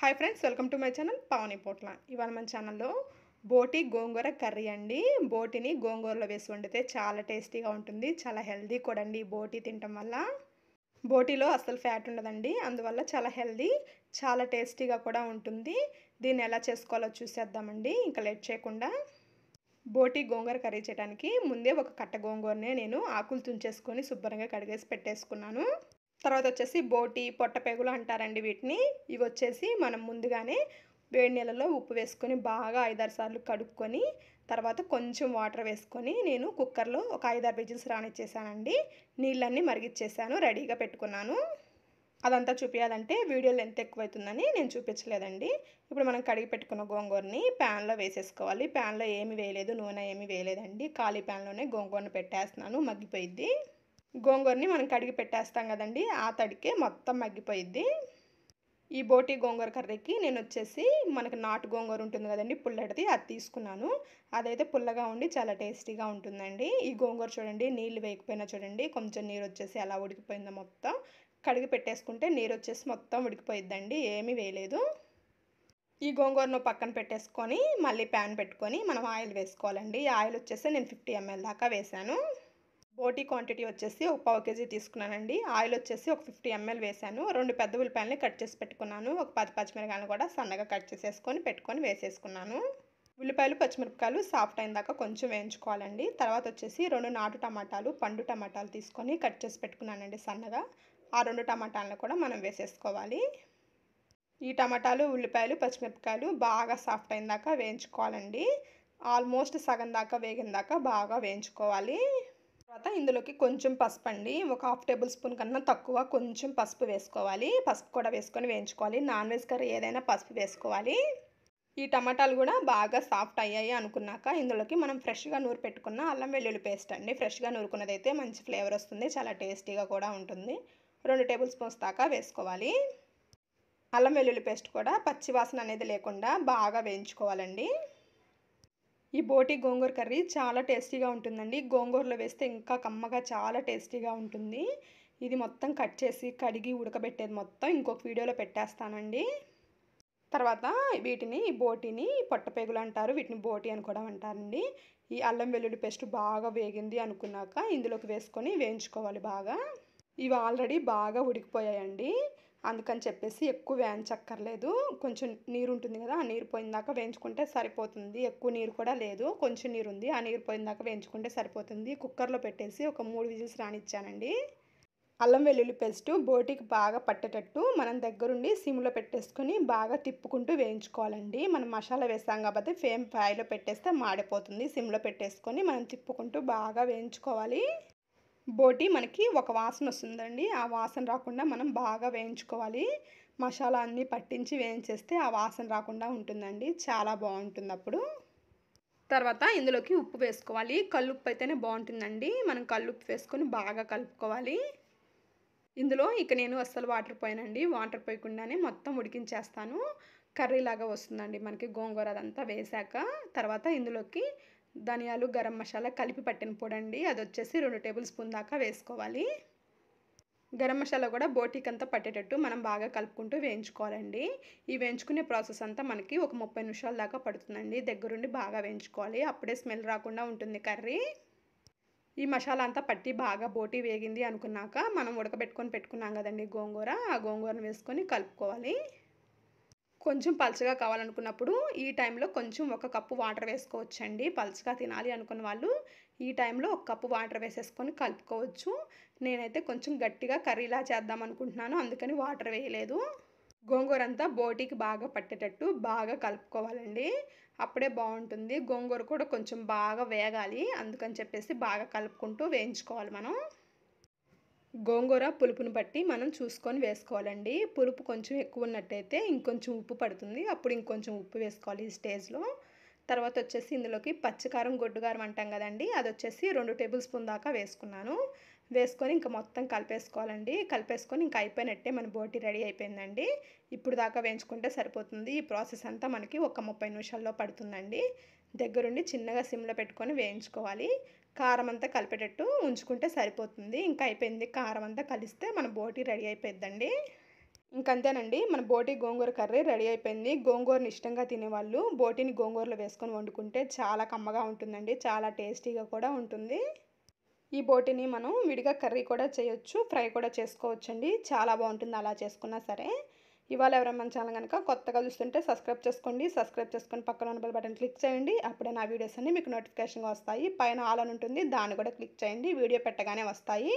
hi friends welcome to my channel Pavani Potla ఇవాళ మన ఛానల్లో బోటి గోంగూర కర్రీ అండి బోటిని గోంగూరలో వేసి వండితే చాలా టేస్టీగా ఉంటుంది చాలా హెల్దీ కూడా అండి బోటి తినటం వల్ల బోటీలో అసలు ఫ్యాట్ ఉండదండి అందువల్ల చాలా హెల్దీ చాలా టేస్టీగా కూడా ఉంటుంది దీన్ని ఎలా చేసుకోవాలో చూసేద్దామండి ఇంకా లేట్ చేయకుండా బోటి గోంగూర కర్రీ చేయడానికి ముందే ఒక కట్ట గోంగూరనే నేను ఆకులు తుంచేసుకొని శుభ్రంగా కడిగేసి పెట్టేసుకున్నాను తర్వాత వచ్చేసి బోటి పొట్టపెగులు అంటారండి వీటిని ఇవి వచ్చేసి మనం ముందుగానే వేడి నీళ్ళలో ఉప్పు వేసుకొని బాగా ఐదారు సార్లు కడుక్కొని తర్వాత కొంచెం వాటర్ వేసుకొని నేను కుక్కర్లో ఒక ఐదారు విజిల్స్ రానిచ్చేసానండి నీళ్ళన్నీ మరిగిచ్చేసాను రెడీగా పెట్టుకున్నాను అదంతా చూపించాలంటే వీడియో లెంత్ ఎక్కువైతుందని నేను చూపించలేదండి ఇప్పుడు మనం కడిగి పెట్టుకున్న గోంగూరని ప్యాన్లో వేసేసుకోవాలి ప్యాన్లో ఏమి వేయలేదు నూనె ఏమి వేయలేదండి ఖాళీ ప్యాన్లోనే గోంగూరను పెట్టేస్తున్నాను మగ్గిపోయిద్ది గోంగూరని మనం కడిగి పెట్టేస్తాం కదండి ఆ తడికే మొత్తం మగ్గిపోయిద్ది ఈ బోటి గోంగూర కర్రీకి నేను వచ్చేసి మనకు నాటు గోంగూర ఉంటుంది కదండి పుల్లటిది అది తీసుకున్నాను అదైతే పుల్లగా ఉండి చాలా టేస్టీగా ఉంటుందండి ఈ గోంగూర చూడండి నీళ్ళు వేయకపోయినా చూడండి కొంచెం నీరు వచ్చేసి అలా ఉడికిపోయిందో మొత్తం కడిగి పెట్టేసుకుంటే నీరు వచ్చేసి మొత్తం ఉడికిపోయిద్దండి ఏమీ వేయలేదు ఈ గోంగూరను పక్కన పెట్టేసుకొని మళ్ళీ ప్యాన్ పెట్టుకొని మనం ఆయిల్ వేసుకోవాలండి ఆయిల్ వచ్చేసి నేను ఫిఫ్టీ ఎంఎల్ దాకా వేశాను బోటీ క్వాంటిటీ వచ్చేసి ఒక పావు కేజీ తీసుకున్నానండి ఆయిల్ వచ్చేసి ఒక ఫిఫ్టీ ఎంఎల్ వేసాను రెండు పెద్ద ఉల్లిపాయలని కట్ చేసి పెట్టుకున్నాను ఒక పది పచ్చిమిరకాయలు కూడా సన్నగా కట్ చేసేసుకొని పెట్టుకొని వేసేసుకున్నాను ఉల్లిపాయలు పచ్చిమిరపకాయలు సాఫ్ట్ అయిన దాకా కొంచెం వేయించుకోవాలండి తర్వాత వచ్చేసి రెండు నాటు టమాటాలు పండు టమాటాలు తీసుకొని కట్ చేసి పెట్టుకున్నానండి సన్నగా ఆ రెండు టమాటాలను కూడా మనం వేసేసుకోవాలి ఈ టమాటాలు ఉల్లిపాయలు పచ్చిమిరపకాయలు బాగా సాఫ్ట్ అయిన దాకా వేయించుకోవాలండి ఆల్మోస్ట్ సగం దాకా వేగిన దాకా బాగా వేయించుకోవాలి తర్వాత ఇందులోకి కొంచెం పసుపు అండి ఒక హాఫ్ టేబుల్ స్పూన్ కన్నా తక్కువ కొంచెం పసుపు వేసుకోవాలి పసుపు కూడా వేసుకొని వేయించుకోవాలి నాన్ వెజ్ కర్రీ ఏదైనా పసుపు వేసుకోవాలి ఈ టమాటాలు కూడా బాగా సాఫ్ట్ అయ్యాయి అనుకున్నాక ఇందులోకి మనం ఫ్రెష్గా నూరు పెట్టుకున్న అల్లం వెల్లుల్లి పేస్ట్ అండి ఫ్రెష్గా నూరుకున్నదైతే మంచి ఫ్లేవర్ వస్తుంది చాలా టేస్టీగా కూడా ఉంటుంది రెండు టేబుల్ స్పూన్స్ దాకా వేసుకోవాలి అల్లం వెల్లుల్లి పేస్ట్ కూడా పచ్చివాసన అనేది లేకుండా బాగా వేయించుకోవాలండి ఈ బోటి గోంగూర కర్రీ చాలా టేస్టీగా ఉంటుందండి గోంగూరలో వేస్తే ఇంకా కమ్మగా చాలా టేస్టీగా ఉంటుంది ఇది మొత్తం కట్ చేసి కడిగి ఉడకబెట్టేది మొత్తం ఇంకొక వీడియోలో పెట్టేస్తానండి తర్వాత వీటిని బోటిని పొట్టపేగులు అంటారు వీటిని బోటి అని కూడా అంటారండి ఈ అల్లం వెల్లుల్లి పేస్ట్ బాగా వేగింది అనుకున్నాక ఇందులోకి వేసుకొని వేయించుకోవాలి బాగా ఇవి ఆల్రెడీ బాగా ఉడికిపోయాయండి అందుకని చెప్పేసి ఎక్కువ వేయించక్కర్లేదు కొంచెం నీరు ఉంటుంది కదా ఆ నీరు పోయిందాక వేయించుకుంటే సరిపోతుంది ఎక్కువ నీరు కూడా లేదు కొంచెం నీరు ఉంది ఆ నీరు పోయిందాక వేయించుకుంటే సరిపోతుంది కుక్కర్లో పెట్టేసి ఒక మూడు విజిల్స్ రానిచ్చానండి అల్లం వెల్లుల్లి పేస్టు బోటికి బాగా పట్టేటట్టు మనం దగ్గరుండి సిమ్లో పెట్టేసుకొని బాగా తిప్పుకుంటూ వేయించుకోవాలండి మనం మసాలా వేసాం కాబట్టి ఫేమ్ ఫ్రైలో పెట్టేస్తే మాడిపోతుంది సిమ్లో పెట్టేసుకొని మనం తిప్పుకుంటూ బాగా వేయించుకోవాలి బోటి మనకి ఒక వాసన వస్తుందండి ఆ వాసన రాకుండా మనం బాగా వేయించుకోవాలి మసాలా అన్నీ పట్టించి వేయించేస్తే ఆ వాసన రాకుండా ఉంటుందండి చాలా బాగుంటుంది అప్పుడు తర్వాత ఇందులోకి ఉప్పు వేసుకోవాలి కల్లుప్పు అయితేనే బాగుంటుందండి మనం కల్లుప్పు వేసుకొని బాగా కలుపుకోవాలి ఇందులో ఇక నేను అస్సలు వాటర్ పోయానండి వాటర్ పోయకుండానే మొత్తం ఉడికించేస్తాను కర్రీలాగా వస్తుందండి మనకి గోంగూర అదంతా వేశాక తర్వాత ఇందులోకి ధనియాలు గరం మసాలా కలిపి పట్టిన పొడండి అది వచ్చేసి రెండు టేబుల్ స్పూన్ దాకా వేసుకోవాలి గరం మసాలా కూడా బోటీకి అంతా పట్టేటట్టు మనం బాగా కలుపుకుంటూ వేయించుకోవాలండి ఈ వేయించుకునే ప్రాసెస్ అంతా మనకి ఒక ముప్పై నిమిషాల దాకా పడుతుందండి దగ్గరుండి బాగా వేయించుకోవాలి అప్పుడే స్మెల్ రాకుండా ఉంటుంది కర్రీ ఈ మసాలా అంతా పట్టి బాగా బోటీ వేగింది అనుకున్నాక మనం ఉడకబెట్టుకొని పెట్టుకున్నాం కదండి గోంగూర ఆ గోంగూరను వేసుకొని కలుపుకోవాలి కొంచెం పలుచగా కావాలనుకున్నప్పుడు ఈ టైంలో కొంచెం ఒక కప్పు వాటర్ వేసుకోవచ్చండి పలుచగా తినాలి అనుకున్న వాళ్ళు ఈ టైంలో ఒక కప్పు వాటర్ వేసేసుకొని కలుపుకోవచ్చు నేనైతే కొంచెం గట్టిగా కర్రీలా చేద్దాం అనుకుంటున్నాను అందుకని వాటర్ వేయలేదు గోంగూర అంతా బోటికి బాగా పట్టేటట్టు బాగా కలుపుకోవాలండి అప్పుడే బాగుంటుంది గోంగూర కూడా కొంచెం బాగా వేగాలి అందుకని చెప్పేసి బాగా కలుపుకుంటూ వేయించుకోవాలి మనం గోంగూర పులుపును బట్టి మనం చూసుకొని వేసుకోవాలండి పులుపు కొంచెం ఎక్కువ ఉన్నట్టయితే ఇంకొంచెం ఉప్పు పడుతుంది అప్పుడు ఇంకొంచెం ఉప్పు వేసుకోవాలి ఈ స్టేజ్లో తర్వాత వచ్చేసి ఇందులోకి పచ్చికారం గొడ్డుగారం అంటాం కదండి అది వచ్చేసి రెండు టేబుల్ స్పూన్ దాకా వేసుకున్నాను వేసుకొని ఇంకా మొత్తం కలిపేసుకోవాలండి కలిపేసుకొని ఇంకా అయిపోయినట్టే మన బోటి రెడీ అయిపోయిందండి ఇప్పుడు దాకా వేయించుకుంటే సరిపోతుంది ఈ ప్రాసెస్ అంతా మనకి ఒక ముప్పై నిమిషాల్లో పడుతుందండి దగ్గరుండి చిన్నగా సిమ్లో పెట్టుకొని వేయించుకోవాలి కారం అంతా కలిపేటట్టు ఉంచుకుంటే సరిపోతుంది ఇంకా అయిపోయింది కారం అంతా కలిస్తే మన బోటి రెడీ అయిపోయిందండి ఇంకంతేనండి మన బోటి గోంగూర కర్రీ రెడీ అయిపోయింది గోంగూరని ఇష్టంగా తినేవాళ్ళు బోటిని గోంగూరలో వేసుకొని వండుకుంటే చాలా కమ్మగా ఉంటుందండి చాలా టేస్టీగా కూడా ఉంటుంది ఈ బోటిని మనం విడిగా కర్రీ కూడా చేయొచ్చు ఫ్రై కూడా చేసుకోవచ్చండి చాలా బాగుంటుంది అలా చేసుకున్నా సరే ఇవాళ ఎవరైనా మన ఛానల్ కనుక కొత్తగా చూస్తుంటే సబ్స్క్రైబ్ చేసుకోండి సబ్స్క్రైబ్ చేసుకొని పక్కన ఉన్న బెల్ బటన్ క్లిక్ చేయండి అప్పుడే నా వీడియోస్ అన్ని మీకు నోటిఫికేషన్గా వస్తాయి పైన ఆల్ అని ఉంటుంది దాన్ని కూడా క్లిక్ చేయండి వీడియో పెట్టగానే వస్తాయి